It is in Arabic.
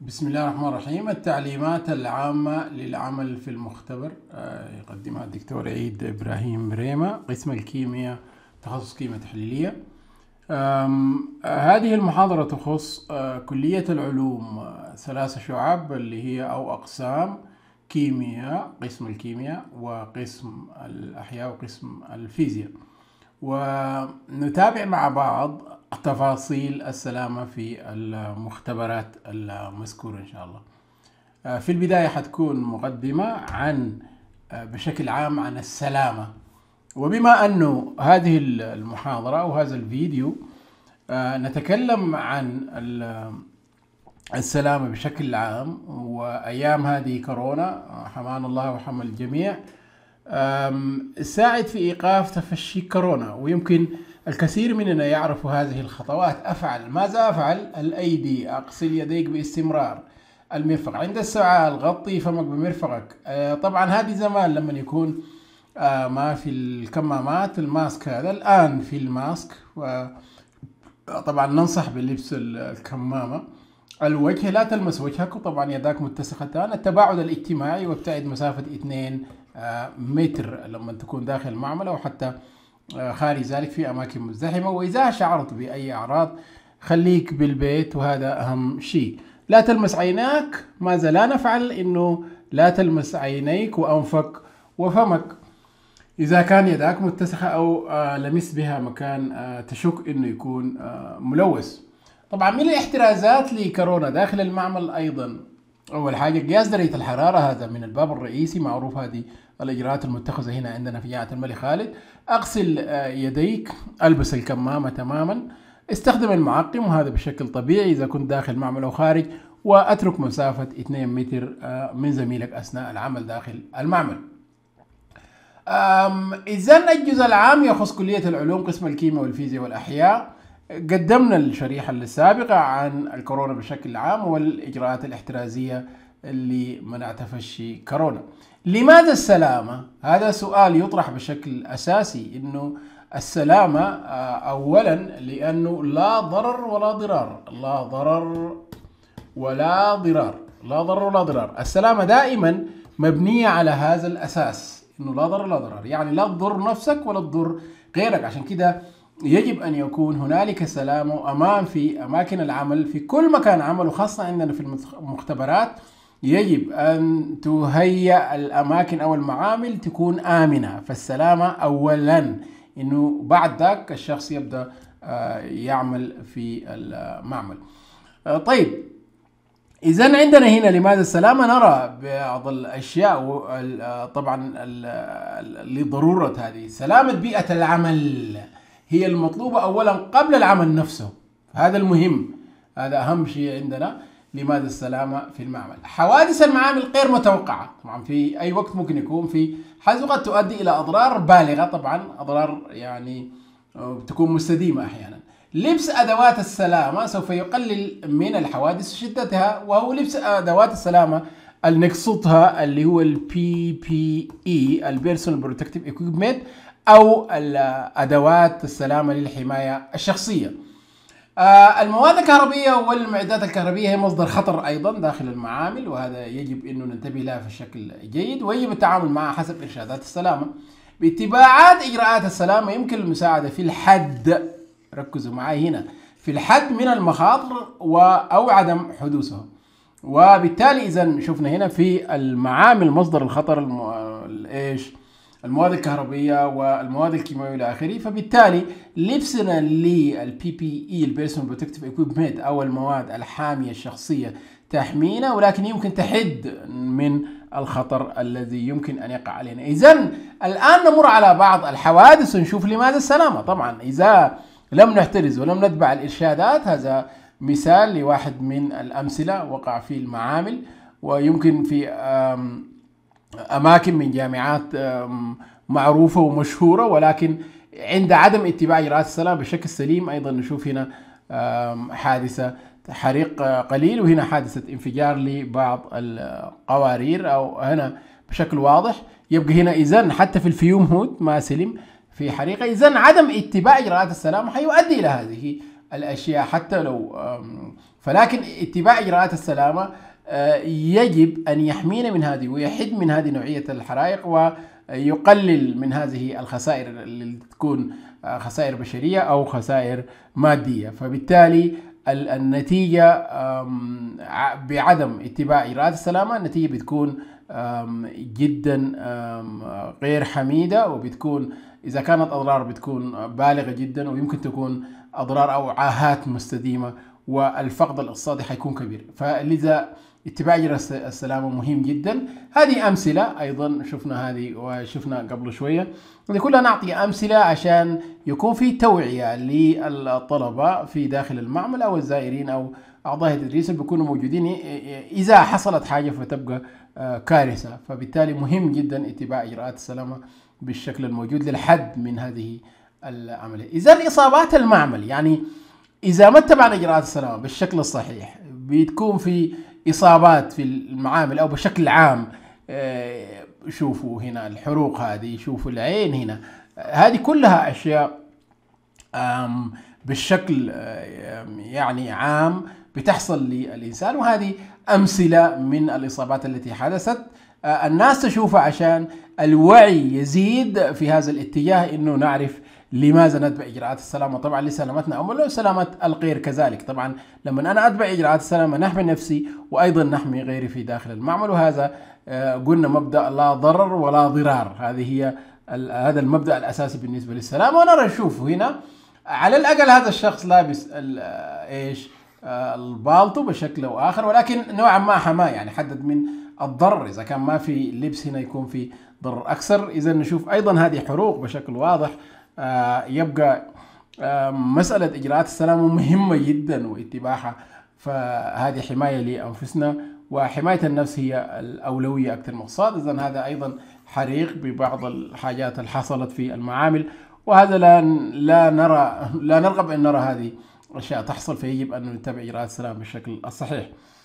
بسم الله الرحمن الرحيم التعليمات العامة للعمل في المختبر آه، يقدمها الدكتور عيد إبراهيم ريمة قسم الكيمياء تخصص كيمياء تحليلية آه، هذه المحاضرة تخص آه، كلية العلوم ثلاثة شعب اللي هي أو أقسام كيمياء قسم الكيمياء وقسم الأحياء وقسم الفيزياء ونتابع مع بعض تفاصيل السلامة في المختبرات المذكورة إن شاء الله آه، في البداية حتكون مقدمة عن آه، بشكل عام عن السلامة وبما أنه هذه المحاضرة أو هذا الفيديو آه، نتكلم عن السلامة بشكل عام وأيام هذه كورونا حمان الله وحمى الجميع ساعد في إيقاف تفشي كورونا ويمكن الكثير مننا يعرف هذه الخطوات أفعل ماذا أفعل؟ الأيدي أغسل يديك باستمرار المرفق عند السعال غطي فمك بمرفقك أه، طبعا هذه زمان لما يكون أه، ما في الكمامات الماسك هذا الآن في الماسك طبعا ننصح بلبس الكمامة الوجه لا تلمس وجهك وطبعا يداك متسختان التباعد الاجتماعي وابتعد مسافة 2 متر لما تكون داخل المعمل أو حتى آه، خارج ذلك في أماكن مزدحمة وإذا شعرت بأي أعراض خليك بالبيت وهذا أهم شيء لا تلمس عيناك ماذا لا نفعل إنه لا تلمس عينيك وأنفك وفمك إذا كان يداك متسخة أو آه، لمس بها مكان آه، تشك إنه يكون ملوث طبعا من الاحترازات لكورونا داخل المعمل أيضا أول حاجة قياس درجة الحرارة هذا من الباب الرئيسي معروف هذه الإجراءات المتخذة هنا عندنا في جامعة الملك خالد أغسل آه، يديك ألبس الكمامة تماما استخدم المعقم وهذا بشكل طبيعي إذا كنت داخل معمل أو خارج وأترك مسافة 2 متر آه، من زميلك أثناء العمل داخل المعمل إذا الجزء العام يخص كلية العلوم قسم الكيمياء والفيزياء والأحياء قدمنا الشريحة السابقة عن الكورونا بشكل عام والإجراءات الاحترازية اللي منع تفشي كورونا لماذا السلامة؟ هذا سؤال يطرح بشكل أساسي أنه السلامة آه، أولا لأنه لا ضرر ولا ضرار لا ضرر ولا ضرار لا ضرر ولا ضرار السلامة دائما مبنية على هذا الأساس أنه لا ضرر ولا ضرر يعني لا تضر نفسك ولا تضر غيرك عشان كده يجب أن يكون هنالك سلام وأمان في أماكن العمل في كل مكان عمل وخاصة عندنا في المختبرات يجب أن تهيأ الأماكن أو المعامل تكون آمنة فالسلامة أولا إنه بعد ذاك الشخص يبدأ آه، يعمل في المعمل آه، طيب إذا عندنا هنا لماذا السلامة نرى بعض الأشياء آه، طبعا لضرورة هذه سلامة بيئة العمل هي المطلوبة أولا قبل العمل نفسه هذا المهم هذا أهم شيء عندنا لماذا السلامة في المعمل حوادث المعامل غير متوقعة طبعا في أي وقت ممكن يكون في حادث قد تؤدي إلى أضرار بالغة طبعا أضرار يعني آه، تكون مستديمة أحيانا لبس أدوات السلامة سوف يقلل من الحوادث شدتها وهو لبس أدوات السلامة اللي نقصدها اللي هو البي بي اي البيرسونال بروتكتيف ايكويبمنت أو أدوات السلامة للحماية الشخصية آه، المواد الكهربية والمعدات الكهربية هي مصدر خطر أيضا داخل المعامل وهذا يجب أنه ننتبه لها في شكل جيد ويجب التعامل معها حسب إرشادات السلامة باتباعات إجراءات السلامة يمكن المساعدة في الحد ركزوا معي هنا في الحد من المخاطر أو عدم حدوثها وبالتالي إذا شفنا هنا في المعامل مصدر الخطر الم... آه، ايش؟ المواد الكهربيه والمواد الكيماويه الى اخره فبالتالي لبسنا للبي بي اي البيرسونال بروتكتيف اكويبمنت او المواد الحاميه الشخصيه تحمينا ولكن يمكن تحد من الخطر الذي يمكن ان يقع علينا اذا الان نمر على بعض الحوادث ونشوف لماذا السلامه طبعا اذا لم نحترز ولم نتبع الارشادات هذا مثال لواحد من الامثله وقع في المعامل ويمكن في اماكن من جامعات معروفه ومشهوره ولكن عند عدم اتباع اجراءات السلام بشكل سليم ايضا نشوف هنا حادثه حريق قليل وهنا حادثه انفجار لبعض القوارير او هنا بشكل واضح يبقى هنا اذا حتى في الفيوم هود ما سلم في حريقه اذا عدم اتباع اجراءات السلام حيؤدي الى هذه الاشياء حتى لو فلكن اتباع اجراءات السلامه آه، يجب أن يحمينا من هذه ويحد من هذه نوعية الحرائق ويقلل من هذه الخسائر اللي تكون آه، خسائر بشرية أو خسائر مادية فبالتالي النتيجة بعدم اتباع إرادة السلامة النتيجة بتكون جدا غير حميدة وبتكون إذا كانت أضرار بتكون بالغة جدا ويمكن تكون أضرار أو عاهات مستديمة والفقد الاقتصادي حيكون كبير فلذا اتباع إجراء السلامة مهم جدا هذه أمثلة أيضا شفنا هذه وشفنا قبل شوية كلها نعطي أمثلة عشان يكون في توعية للطلبة في داخل المعمل أو الزائرين أو أعضاء التدريس بيكونوا موجودين إذا حصلت حاجة فتبقى آه، كارثة فبالتالي مهم جدا اتباع إجراءات السلامة بالشكل الموجود للحد من هذه العملية إذا الإصابات المعمل يعني إذا ما اتبعنا إجراءات السلامة بالشكل الصحيح بتكون في اصابات في المعامل او بشكل عام آه، شوفوا هنا الحروق هذه شوفوا العين هنا هذه كلها اشياء بالشكل آه، يعني عام بتحصل للانسان وهذه امثله من الاصابات التي حدثت آه، الناس تشوفه عشان الوعي يزيد في هذا الاتجاه انه نعرف لماذا نتبع اجراءات السلامه طبعا لسلامتنا او وسلامه الغير كذلك طبعا لما انا اتبع اجراءات السلامه نحمي نفسي وايضا نحمي غيري في داخل المعمل وهذا آه، قلنا مبدا لا ضرر ولا ضرار هذه هي هذا المبدا الاساسي بالنسبه للسلامه وانا اشوف هنا على الاقل هذا الشخص لابس آه، ايش البالطو بشكل او اخر ولكن نوعا ما حماه يعني حدد من الضرر اذا كان ما في لبس هنا يكون في ضرر اكثر اذا نشوف ايضا هذه حروق بشكل واضح آه، يبقى آه، مساله اجراءات السلامه مهمه جدا واتباعها فهذه حمايه لانفسنا وحمايه النفس هي الاولويه اكثر من الصاد اذا هذا ايضا حريق ببعض الحاجات اللي حصلت في المعامل وهذا لا لا نرى لا نرغب ان نرى هذه الاشياء تحصل فيجب ان نتبع اجراءات السلام بالشكل الصحيح.